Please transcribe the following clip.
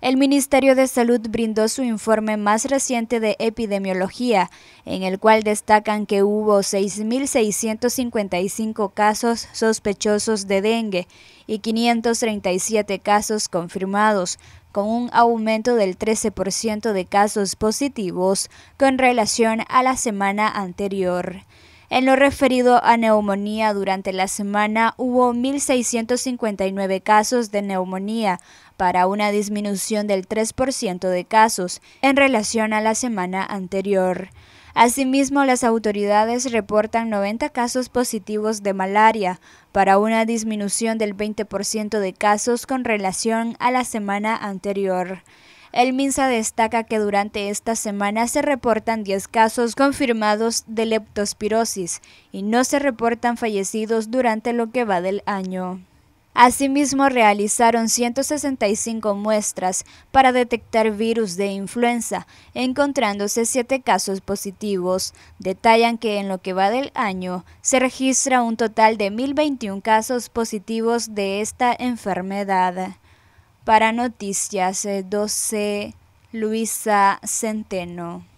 El Ministerio de Salud brindó su informe más reciente de epidemiología, en el cual destacan que hubo 6.655 casos sospechosos de dengue y 537 casos confirmados, con un aumento del 13% de casos positivos con relación a la semana anterior. En lo referido a neumonía, durante la semana hubo 1.659 casos de neumonía, para una disminución del 3% de casos en relación a la semana anterior. Asimismo, las autoridades reportan 90 casos positivos de malaria, para una disminución del 20% de casos con relación a la semana anterior. El MINSA destaca que durante esta semana se reportan 10 casos confirmados de leptospirosis y no se reportan fallecidos durante lo que va del año. Asimismo, realizaron 165 muestras para detectar virus de influenza, encontrándose 7 casos positivos. Detallan que en lo que va del año se registra un total de 1.021 casos positivos de esta enfermedad. Para Noticias doce Luisa Centeno.